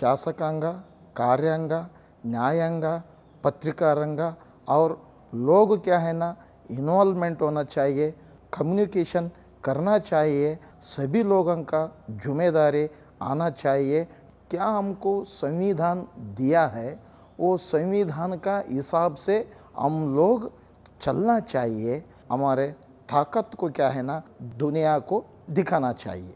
शासकांग कार्यांग न्यायांग पत्रिकारंग और लोग क्या है ना इन्वॉल्वमेंट होना चाहिए कम्युनिकेशन करना चाहिए सभी लोगों का जिम्मेदारी आना चाहिए क्या हमको संविधान दिया है वो संविधान का हिसाब से हम लोग चलना चाहिए हमारे ताकत को क्या है ना दुनिया को दिखाना चाहिए